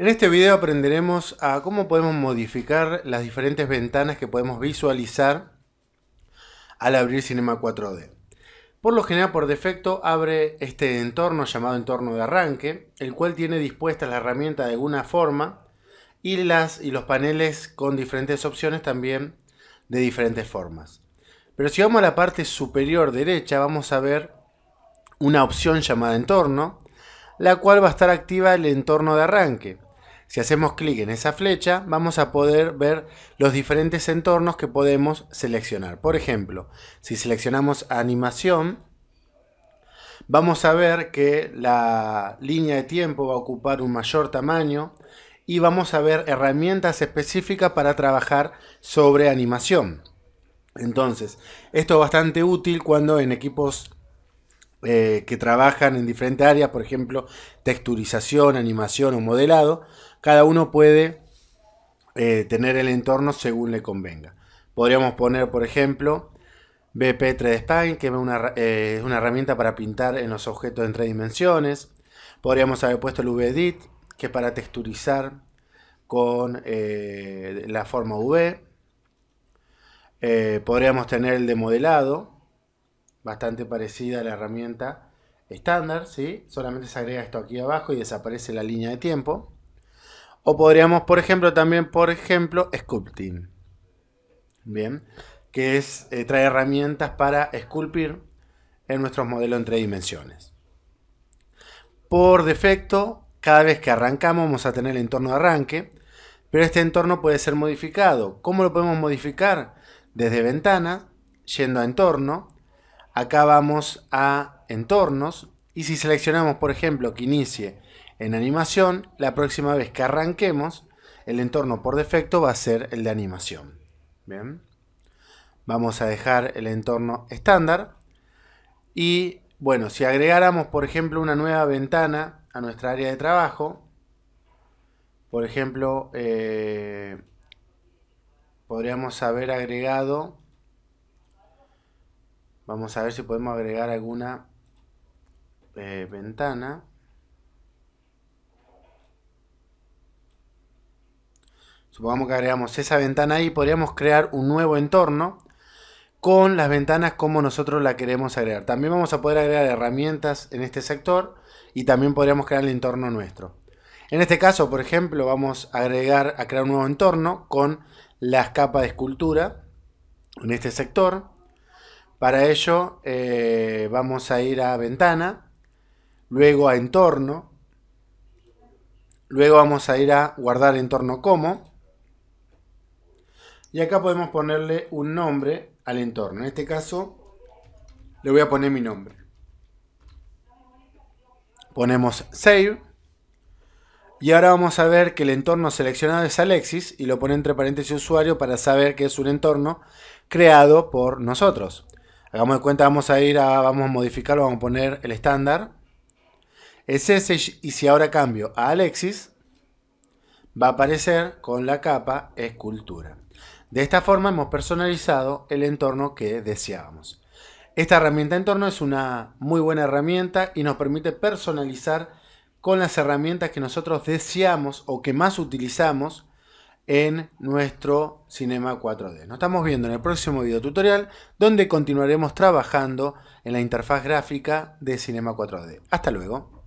En este video aprenderemos a cómo podemos modificar las diferentes ventanas que podemos visualizar al abrir Cinema 4D. Por lo general, por defecto, abre este entorno llamado entorno de arranque, el cual tiene dispuesta la herramienta de alguna forma y, y los paneles con diferentes opciones también de diferentes formas. Pero si vamos a la parte superior derecha, vamos a ver una opción llamada entorno, la cual va a estar activa el entorno de arranque si hacemos clic en esa flecha, vamos a poder ver los diferentes entornos que podemos seleccionar. Por ejemplo, si seleccionamos animación, vamos a ver que la línea de tiempo va a ocupar un mayor tamaño y vamos a ver herramientas específicas para trabajar sobre animación. Entonces, esto es bastante útil cuando en equipos eh, que trabajan en diferentes áreas, por ejemplo, texturización, animación o modelado, cada uno puede eh, tener el entorno según le convenga. Podríamos poner, por ejemplo, BP3D Spine, que es una, eh, una, herramienta para pintar en los objetos en tres dimensiones. Podríamos haber puesto el VEdit, que es para texturizar con la forma V. podríamos tener el de modelado, bastante parecida a la herramienta estándar, ¿sí? Solamente se agrega esto aquí abajo y desaparece la línea de tiempo. O podríamos, por ejemplo, también, por ejemplo, sculpting. Bien, que es, eh, trae herramientas para esculpir en nuestros modelos en tres dimensiones. Por defecto, cada vez que arrancamos vamos a tener el entorno de arranque, pero este entorno puede ser modificado. ¿Cómo lo podemos modificar? Desde ventana, yendo a entorno, Acá vamos a entornos y si seleccionamos, por ejemplo, que inicie en animación, la próxima vez que arranquemos, el entorno por defecto va a ser el de animación. Vamos a dejar el entorno estándar. Y bueno, si agregáramos, por ejemplo, una nueva ventana a nuestra área de trabajo, por ejemplo, eh, podríamos haber agregado Vamos a ver si podemos agregar alguna eh, ventana. Supongamos que agregamos esa ventana ahí, podríamos crear un nuevo entorno con las ventanas como nosotros la queremos agregar. También vamos a poder agregar herramientas en este sector y también podríamos crear el entorno nuestro. En este caso, por ejemplo, vamos a agregar a crear un nuevo entorno con las capas de escultura en este sector. Para ello eh, vamos a ir a ventana, luego a entorno, luego vamos a ir a guardar entorno como, y acá podemos ponerle un nombre al entorno. En este caso le voy a poner mi nombre. Ponemos save. Y ahora vamos a ver que el entorno seleccionado es Alexis y lo pone entre paréntesis usuario para saber que es un entorno creado por nosotros. Hagamos de cuenta, vamos a ir a, vamos a modificarlo, vamos a poner el estándar. Es ese, y si ahora cambio a Alexis, va a aparecer con la capa escultura. De esta forma hemos personalizado el entorno que deseábamos. Esta herramienta de entorno es una muy buena herramienta y nos permite personalizar con las herramientas que nosotros deseamos o que más utilizamos en nuestro Cinema 4D. Nos estamos viendo en el próximo video tutorial donde continuaremos trabajando en la interfaz gráfica de Cinema 4D. Hasta luego.